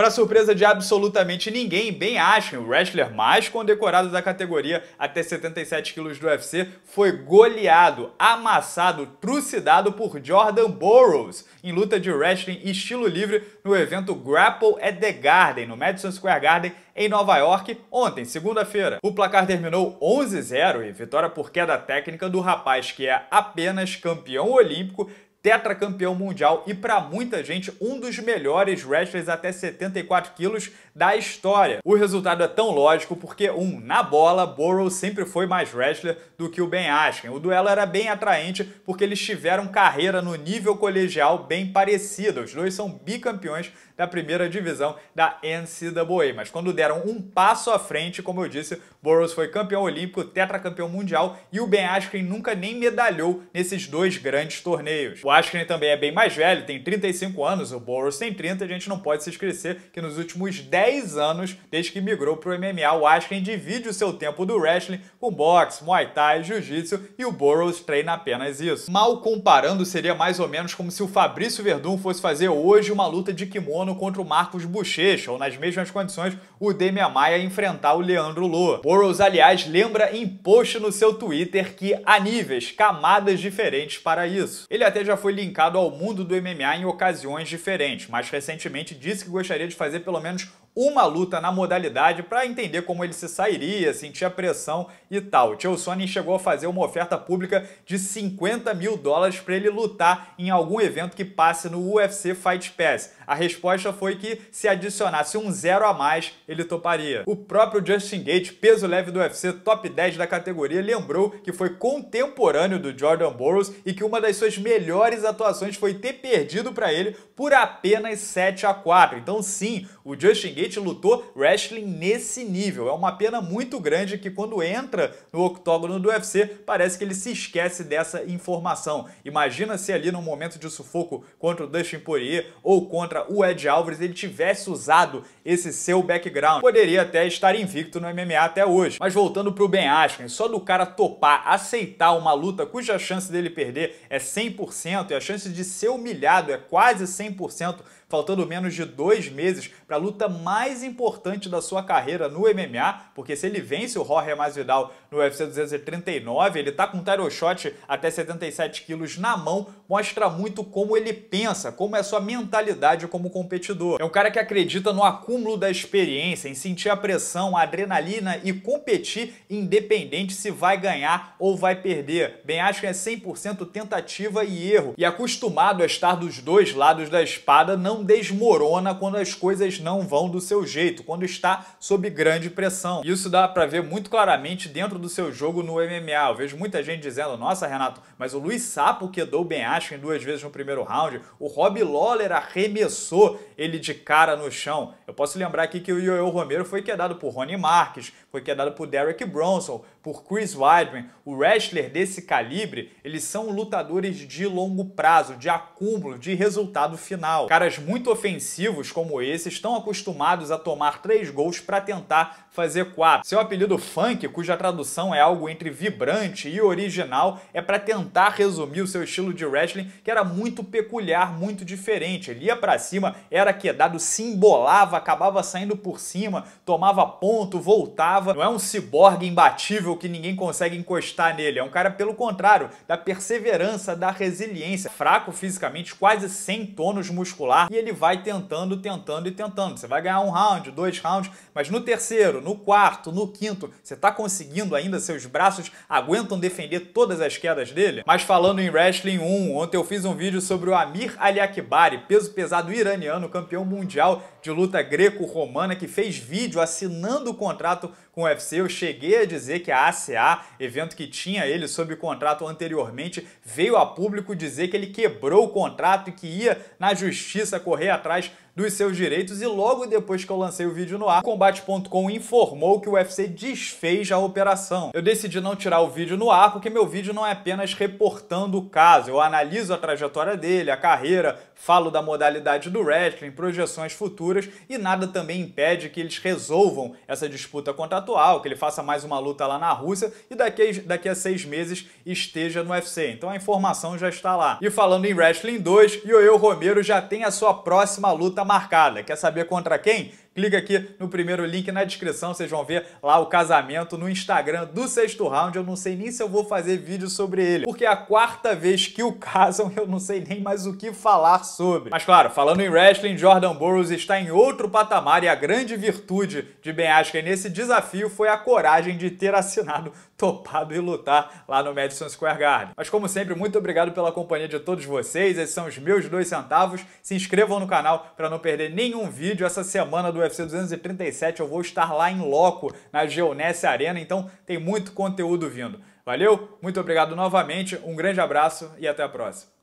Para surpresa de absolutamente ninguém, Ben Askren, o wrestler mais condecorado da categoria até 77 quilos do UFC, foi goleado, amassado, trucidado por Jordan Burroughs em luta de wrestling estilo livre no evento Grapple at the Garden, no Madison Square Garden, em Nova York, ontem, segunda-feira. O placar terminou 11-0 e vitória por queda técnica do rapaz que é apenas campeão olímpico tetracampeão mundial e para muita gente um dos melhores wrestlers até 74 quilos da história. O resultado é tão lógico porque um na bola, Burrow sempre foi mais wrestler do que o Ben Askren. O duelo era bem atraente porque eles tiveram carreira no nível colegial bem parecida. Os dois são bicampeões da primeira divisão da NCAA, mas quando deram um passo à frente, como eu disse, Burroughs foi campeão olímpico, tetracampeão mundial e o Ben Askren nunca nem medalhou nesses dois grandes torneios. O o Askren também é bem mais velho, tem 35 anos, o Boros tem 30, a gente não pode se esquecer que nos últimos 10 anos, desde que migrou para o MMA, o Askren divide o seu tempo do wrestling com boxe, muay thai, jiu-jitsu e o Boros treina apenas isso. Mal comparando, seria mais ou menos como se o Fabrício Verdun fosse fazer hoje uma luta de kimono contra o Marcos Bochecha, ou nas mesmas condições, o Demian Maia enfrentar o Leandro Lô. Boros, aliás, lembra em post no seu Twitter que há níveis, camadas diferentes para isso. Ele até já foi linkado ao mundo do MMA em ocasiões diferentes, mas recentemente disse que gostaria de fazer pelo menos uma luta na modalidade para entender como ele se sairia, sentir a pressão e tal. Tio Sonnen chegou a fazer uma oferta pública de 50 mil dólares para ele lutar em algum evento que passe no UFC Fight Pass. A resposta foi que se adicionasse um zero a mais, ele toparia. O próprio Justin Gate, peso leve do UFC, top 10 da categoria, lembrou que foi contemporâneo do Jordan Burroughs e que uma das suas melhores atuações foi ter perdido para ele por apenas 7 a 4. Então sim, o Justin Gates Kit lutou wrestling nesse nível. É uma pena muito grande que quando entra no octógono do UFC, parece que ele se esquece dessa informação. Imagina se ali no momento de sufoco contra o Dustin Poirier ou contra o Ed Alvarez ele tivesse usado esse seu background. Poderia até estar invicto no MMA até hoje. Mas voltando pro Ben Askren, só do cara topar, aceitar uma luta cuja chance dele perder é 100% e a chance de ser humilhado é quase 100%, faltando menos de dois meses para a luta mais importante da sua carreira no MMA, porque se ele vence o Jorge Masvidal no UFC 239, ele tá com um title shot até 77 quilos na mão, mostra muito como ele pensa, como é a sua mentalidade como competidor. É um cara que acredita no acúmulo da experiência, em sentir a pressão, a adrenalina e competir independente se vai ganhar ou vai perder. Ben Askren é 100% tentativa e erro, e acostumado a estar dos dois lados da espada, não desmorona quando as coisas não vão do seu jeito, quando está sob grande pressão. Isso dá para ver muito claramente dentro do seu jogo no MMA. Eu vejo muita gente dizendo, nossa, Renato, mas o Luiz Sapo quedou bem em duas vezes no primeiro round, o Rob Lawler arremessou ele de cara no chão. Eu posso lembrar aqui que o Yoel Romero foi quedado por Rony Marques, foi quedado por Derek Bronson, por Chris Weidman, o wrestler desse calibre, eles são lutadores de longo prazo, de acúmulo, de resultado final. Caras muito ofensivos como esse estão acostumados a tomar três gols para tentar fazer quatro. Seu apelido funk, cuja tradução é algo entre vibrante e original, é para tentar resumir o seu estilo de wrestling, que era muito peculiar, muito diferente. Ele ia para cima, era quedado, se embolava, acabava saindo por cima, tomava ponto, voltava. Não é um ciborgue imbatível nível que ninguém consegue encostar nele. É um cara, pelo contrário, da perseverança, da resiliência. Fraco fisicamente, quase sem tônus muscular. E ele vai tentando, tentando e tentando. Você vai ganhar um round, dois rounds, mas no terceiro, no quarto, no quinto, você tá conseguindo ainda, seus braços aguentam defender todas as quedas dele? Mas falando em Wrestling 1, ontem eu fiz um vídeo sobre o Amir Aliakbari, peso pesado iraniano, campeão mundial de luta greco-romana, que fez vídeo assinando o contrato com o UFC, eu cheguei a dizer que a ACA, evento que tinha ele sob contrato anteriormente, veio a público dizer que ele quebrou o contrato e que ia na justiça correr atrás dos seus direitos e logo depois que eu lancei o vídeo no ar, Combate.com informou que o UFC desfez a operação. Eu decidi não tirar o vídeo no ar porque meu vídeo não é apenas reportando o caso, eu analiso a trajetória dele, a carreira, falo da modalidade do wrestling, projeções futuras e nada também impede que eles resolvam essa disputa contratual, que ele faça mais uma luta lá na Rússia e daqui, daqui a seis meses esteja no UFC. Então a informação já está lá. E falando em Wrestling 2, Yoel Romero já tem a sua próxima luta marcada. Né? Quer saber contra quem? clica aqui no primeiro link na descrição, vocês vão ver lá o casamento no Instagram do sexto round. Eu não sei nem se eu vou fazer vídeo sobre ele, porque é a quarta vez que o casam, eu não sei nem mais o que falar sobre. Mas claro, falando em wrestling, Jordan Burroughs está em outro patamar e a grande virtude de Ben Askren nesse desafio foi a coragem de ter assinado, topado e lutar lá no Madison Square Garden. Mas como sempre, muito obrigado pela companhia de todos vocês, esses são os meus dois centavos. Se inscrevam no canal para não perder nenhum vídeo essa semana do do UFC 237, eu vou estar lá em loco na Geonesse Arena, então tem muito conteúdo vindo. Valeu, muito obrigado novamente, um grande abraço e até a próxima.